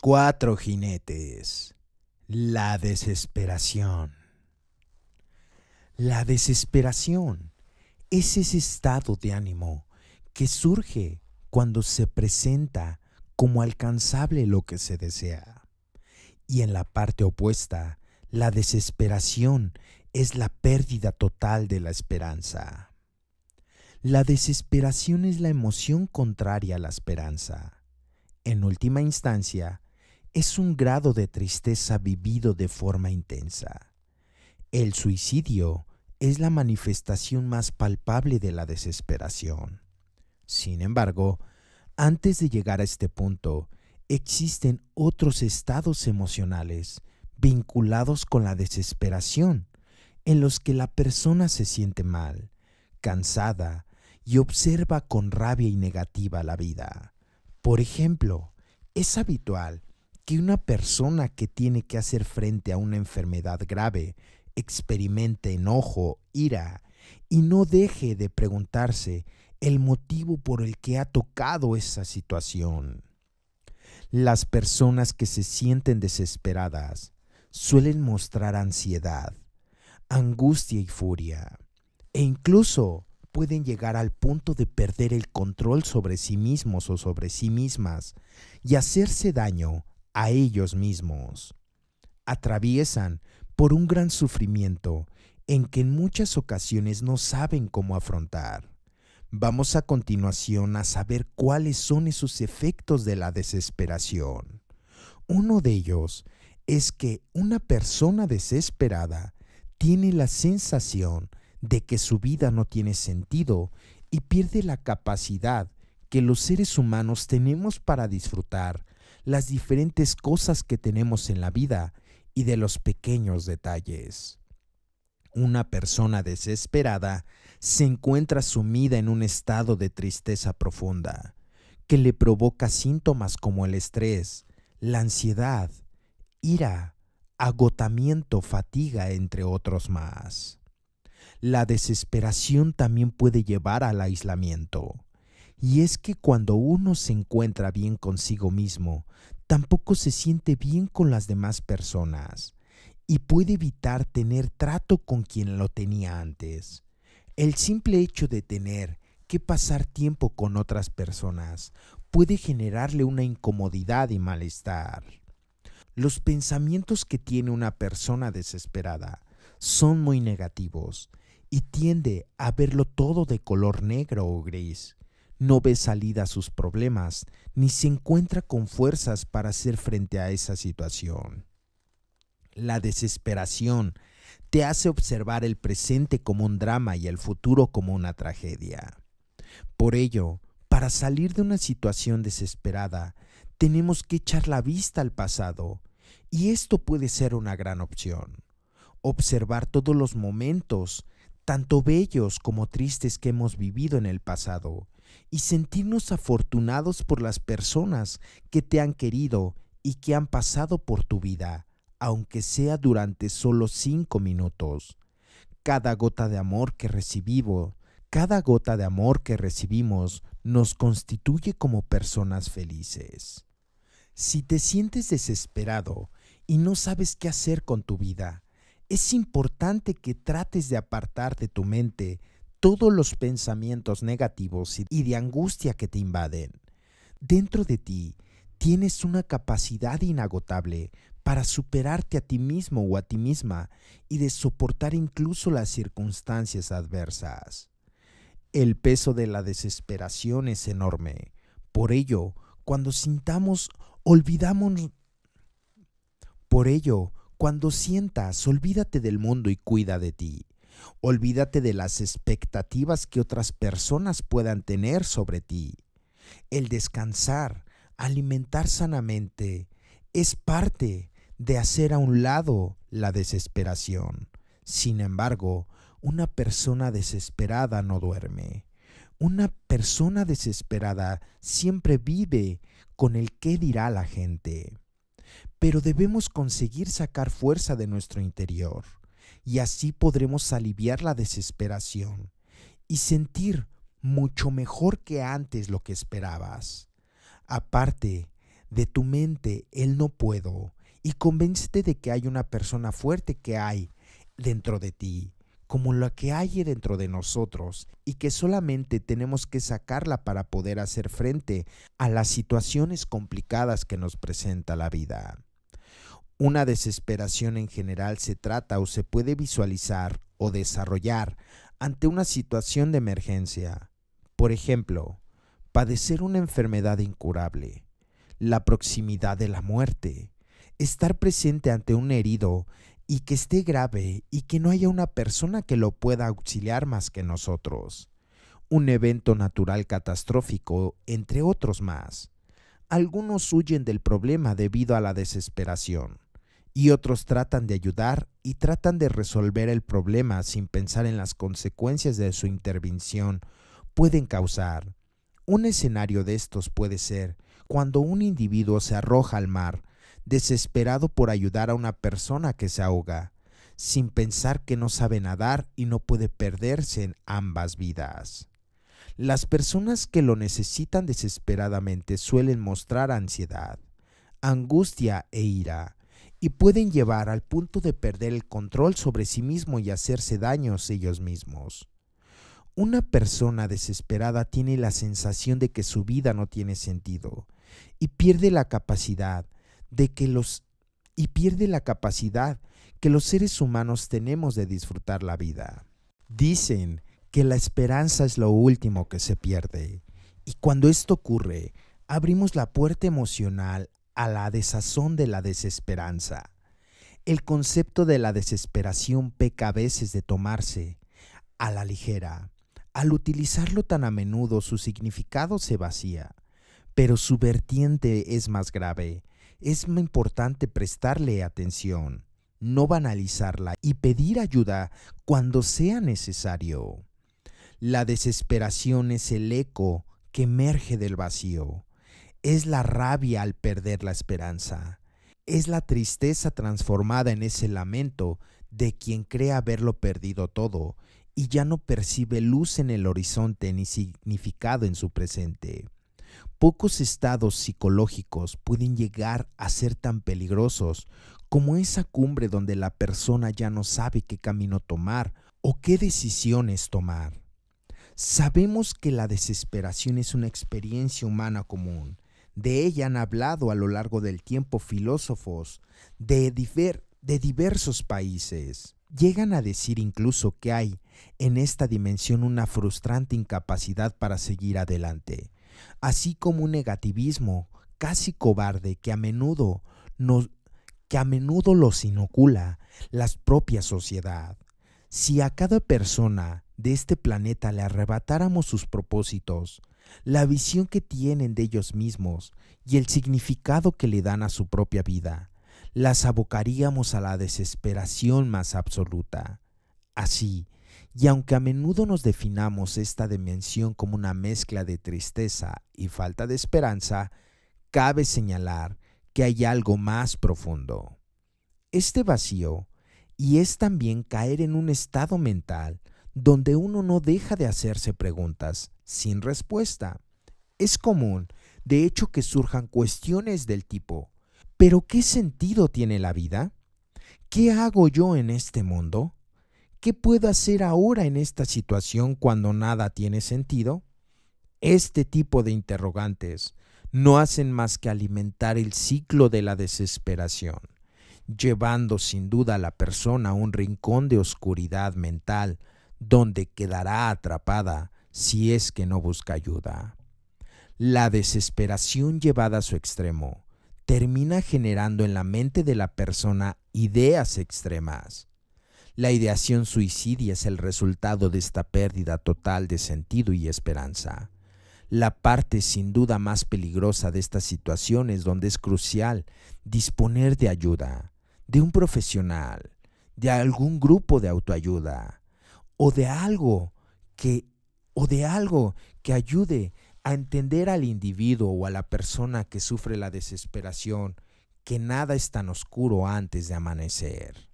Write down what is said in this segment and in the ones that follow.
cuatro jinetes. La desesperación. La desesperación es ese estado de ánimo que surge cuando se presenta como alcanzable lo que se desea. Y en la parte opuesta, la desesperación es la pérdida total de la esperanza. La desesperación es la emoción contraria a la esperanza en última instancia, es un grado de tristeza vivido de forma intensa. El suicidio es la manifestación más palpable de la desesperación. Sin embargo, antes de llegar a este punto, existen otros estados emocionales vinculados con la desesperación, en los que la persona se siente mal, cansada y observa con rabia y negativa la vida. Por ejemplo, es habitual que una persona que tiene que hacer frente a una enfermedad grave experimente enojo, ira, y no deje de preguntarse el motivo por el que ha tocado esa situación. Las personas que se sienten desesperadas suelen mostrar ansiedad, angustia y furia, e incluso pueden llegar al punto de perder el control sobre sí mismos o sobre sí mismas y hacerse daño a ellos mismos. Atraviesan por un gran sufrimiento en que en muchas ocasiones no saben cómo afrontar. Vamos a continuación a saber cuáles son esos efectos de la desesperación. Uno de ellos es que una persona desesperada tiene la sensación de que su vida no tiene sentido y pierde la capacidad que los seres humanos tenemos para disfrutar las diferentes cosas que tenemos en la vida y de los pequeños detalles. Una persona desesperada se encuentra sumida en un estado de tristeza profunda que le provoca síntomas como el estrés, la ansiedad, ira, agotamiento, fatiga, entre otros más la desesperación también puede llevar al aislamiento. Y es que cuando uno se encuentra bien consigo mismo, tampoco se siente bien con las demás personas y puede evitar tener trato con quien lo tenía antes. El simple hecho de tener que pasar tiempo con otras personas puede generarle una incomodidad y malestar. Los pensamientos que tiene una persona desesperada son muy negativos y tiende a verlo todo de color negro o gris. No ve salida a sus problemas, ni se encuentra con fuerzas para hacer frente a esa situación. La desesperación te hace observar el presente como un drama y el futuro como una tragedia. Por ello, para salir de una situación desesperada, tenemos que echar la vista al pasado, y esto puede ser una gran opción. Observar todos los momentos tanto bellos como tristes que hemos vivido en el pasado, y sentirnos afortunados por las personas que te han querido y que han pasado por tu vida, aunque sea durante solo cinco minutos. Cada gota de amor que recibimos, cada gota de amor que recibimos nos constituye como personas felices. Si te sientes desesperado y no sabes qué hacer con tu vida, es importante que trates de apartar de tu mente todos los pensamientos negativos y de angustia que te invaden. Dentro de ti tienes una capacidad inagotable para superarte a ti mismo o a ti misma y de soportar incluso las circunstancias adversas. El peso de la desesperación es enorme. Por ello, cuando sintamos, olvidamos... Por ello, cuando sientas, olvídate del mundo y cuida de ti. Olvídate de las expectativas que otras personas puedan tener sobre ti. El descansar, alimentar sanamente, es parte de hacer a un lado la desesperación. Sin embargo, una persona desesperada no duerme. Una persona desesperada siempre vive con el qué dirá la gente pero debemos conseguir sacar fuerza de nuestro interior, y así podremos aliviar la desesperación y sentir mucho mejor que antes lo que esperabas. Aparte de tu mente él no puedo y convéncete de que hay una persona fuerte que hay dentro de ti, como la que hay dentro de nosotros y que solamente tenemos que sacarla para poder hacer frente a las situaciones complicadas que nos presenta la vida. Una desesperación en general se trata o se puede visualizar o desarrollar ante una situación de emergencia. Por ejemplo, padecer una enfermedad incurable, la proximidad de la muerte, estar presente ante un herido y que esté grave y que no haya una persona que lo pueda auxiliar más que nosotros, un evento natural catastrófico, entre otros más. Algunos huyen del problema debido a la desesperación y otros tratan de ayudar y tratan de resolver el problema sin pensar en las consecuencias de su intervención pueden causar. Un escenario de estos puede ser cuando un individuo se arroja al mar, desesperado por ayudar a una persona que se ahoga, sin pensar que no sabe nadar y no puede perderse en ambas vidas. Las personas que lo necesitan desesperadamente suelen mostrar ansiedad, angustia e ira y pueden llevar al punto de perder el control sobre sí mismo y hacerse daños ellos mismos. Una persona desesperada tiene la sensación de que su vida no tiene sentido y pierde la capacidad de que los y pierde la capacidad que los seres humanos tenemos de disfrutar la vida. Dicen que la esperanza es lo último que se pierde y cuando esto ocurre, abrimos la puerta emocional a la desazón de la desesperanza. El concepto de la desesperación peca a veces de tomarse a la ligera. Al utilizarlo tan a menudo su significado se vacía, pero su vertiente es más grave. Es muy importante prestarle atención, no banalizarla y pedir ayuda cuando sea necesario. La desesperación es el eco que emerge del vacío es la rabia al perder la esperanza, es la tristeza transformada en ese lamento de quien cree haberlo perdido todo y ya no percibe luz en el horizonte ni significado en su presente. Pocos estados psicológicos pueden llegar a ser tan peligrosos como esa cumbre donde la persona ya no sabe qué camino tomar o qué decisiones tomar. Sabemos que la desesperación es una experiencia humana común, de ella han hablado a lo largo del tiempo filósofos de, de diversos países. Llegan a decir incluso que hay en esta dimensión una frustrante incapacidad para seguir adelante, así como un negativismo casi cobarde que a menudo que a menudo los inocula la propia sociedad. Si a cada persona de este planeta le arrebatáramos sus propósitos, la visión que tienen de ellos mismos y el significado que le dan a su propia vida, las abocaríamos a la desesperación más absoluta. Así, y aunque a menudo nos definamos esta dimensión como una mezcla de tristeza y falta de esperanza, cabe señalar que hay algo más profundo. Este vacío, y es también caer en un estado mental donde uno no deja de hacerse preguntas sin respuesta. Es común, de hecho, que surjan cuestiones del tipo, ¿pero qué sentido tiene la vida? ¿Qué hago yo en este mundo? ¿Qué puedo hacer ahora en esta situación cuando nada tiene sentido? Este tipo de interrogantes no hacen más que alimentar el ciclo de la desesperación, llevando sin duda a la persona a un rincón de oscuridad mental, donde quedará atrapada si es que no busca ayuda. La desesperación llevada a su extremo termina generando en la mente de la persona ideas extremas. La ideación suicidia es el resultado de esta pérdida total de sentido y esperanza. La parte sin duda más peligrosa de estas situaciones donde es crucial disponer de ayuda, de un profesional, de algún grupo de autoayuda, o de algo que o de algo que ayude a entender al individuo o a la persona que sufre la desesperación, que nada es tan oscuro antes de amanecer.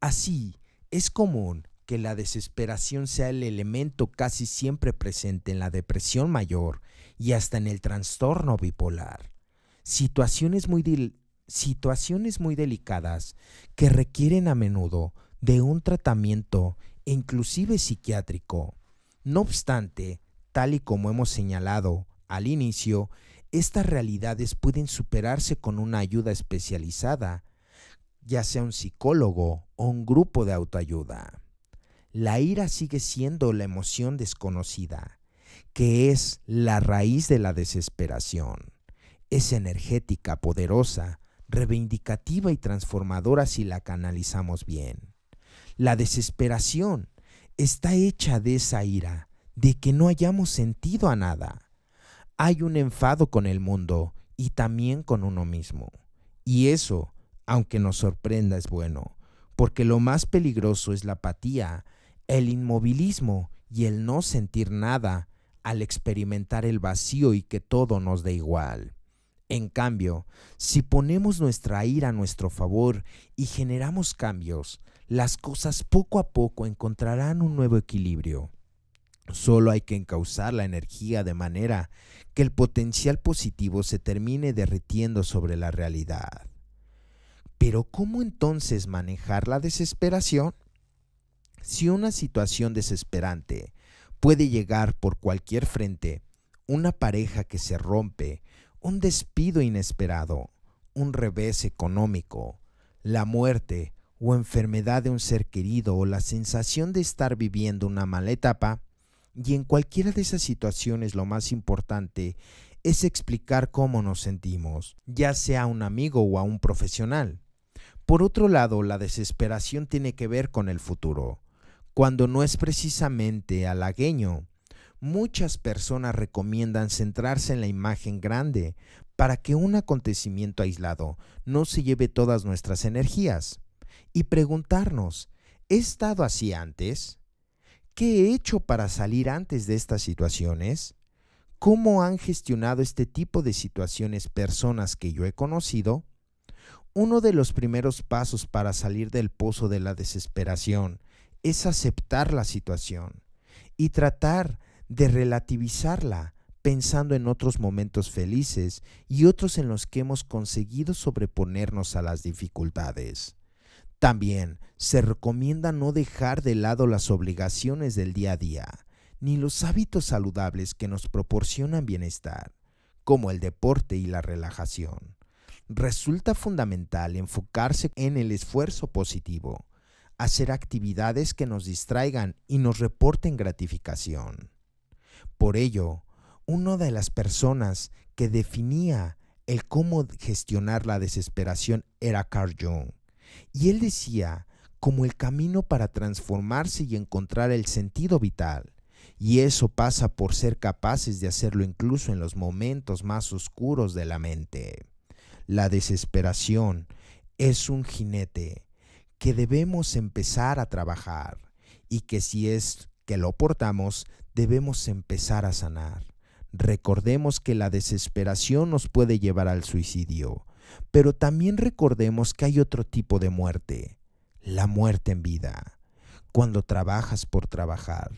Así, es común que la desesperación sea el elemento casi siempre presente en la depresión mayor y hasta en el trastorno bipolar. Situaciones muy, situaciones muy delicadas que requieren a menudo de un tratamiento e inclusive psiquiátrico. No obstante, tal y como hemos señalado al inicio, estas realidades pueden superarse con una ayuda especializada, ya sea un psicólogo o un grupo de autoayuda. La ira sigue siendo la emoción desconocida, que es la raíz de la desesperación. Es energética, poderosa, reivindicativa y transformadora si la canalizamos bien. La desesperación está hecha de esa ira, de que no hayamos sentido a nada. Hay un enfado con el mundo y también con uno mismo. Y eso, aunque nos sorprenda, es bueno, porque lo más peligroso es la apatía, el inmovilismo y el no sentir nada al experimentar el vacío y que todo nos dé igual. En cambio, si ponemos nuestra ira a nuestro favor y generamos cambios, las cosas poco a poco encontrarán un nuevo equilibrio. Solo hay que encauzar la energía de manera que el potencial positivo se termine derritiendo sobre la realidad. Pero ¿cómo entonces manejar la desesperación? Si una situación desesperante puede llegar por cualquier frente, una pareja que se rompe, un despido inesperado, un revés económico, la muerte o enfermedad de un ser querido o la sensación de estar viviendo una mala etapa, y en cualquiera de esas situaciones lo más importante es explicar cómo nos sentimos, ya sea a un amigo o a un profesional. Por otro lado, la desesperación tiene que ver con el futuro, cuando no es precisamente halagueño. Muchas personas recomiendan centrarse en la imagen grande para que un acontecimiento aislado no se lleve todas nuestras energías y preguntarnos, ¿he estado así antes? ¿Qué he hecho para salir antes de estas situaciones? ¿Cómo han gestionado este tipo de situaciones personas que yo he conocido? Uno de los primeros pasos para salir del pozo de la desesperación es aceptar la situación y tratar de relativizarla pensando en otros momentos felices y otros en los que hemos conseguido sobreponernos a las dificultades. También se recomienda no dejar de lado las obligaciones del día a día, ni los hábitos saludables que nos proporcionan bienestar, como el deporte y la relajación. Resulta fundamental enfocarse en el esfuerzo positivo, hacer actividades que nos distraigan y nos reporten gratificación. Por ello, una de las personas que definía el cómo gestionar la desesperación era Carl Jung, y él decía, como el camino para transformarse y encontrar el sentido vital. Y eso pasa por ser capaces de hacerlo incluso en los momentos más oscuros de la mente. La desesperación es un jinete que debemos empezar a trabajar y que si es que lo portamos, debemos empezar a sanar. Recordemos que la desesperación nos puede llevar al suicidio pero también recordemos que hay otro tipo de muerte, la muerte en vida, cuando trabajas por trabajar,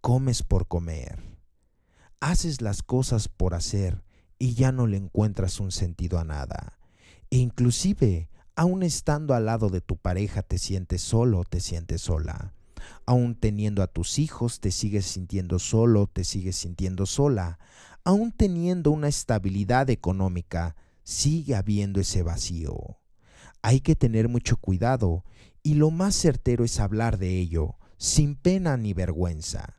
comes por comer, haces las cosas por hacer y ya no le encuentras un sentido a nada. E inclusive, aun estando al lado de tu pareja te sientes solo, te sientes sola. Aún teniendo a tus hijos te sigues sintiendo solo, te sigues sintiendo sola. Aún teniendo una estabilidad económica, sigue habiendo ese vacío. Hay que tener mucho cuidado y lo más certero es hablar de ello, sin pena ni vergüenza.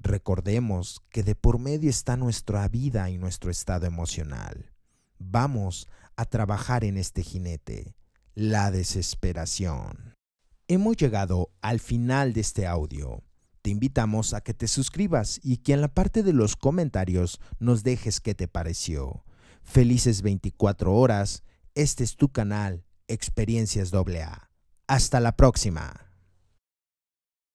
Recordemos que de por medio está nuestra vida y nuestro estado emocional. Vamos a trabajar en este jinete, la desesperación. Hemos llegado al final de este audio. Te invitamos a que te suscribas y que en la parte de los comentarios nos dejes qué te pareció. Felices 24 horas. Este es tu canal, Experiencias AA. Hasta la próxima.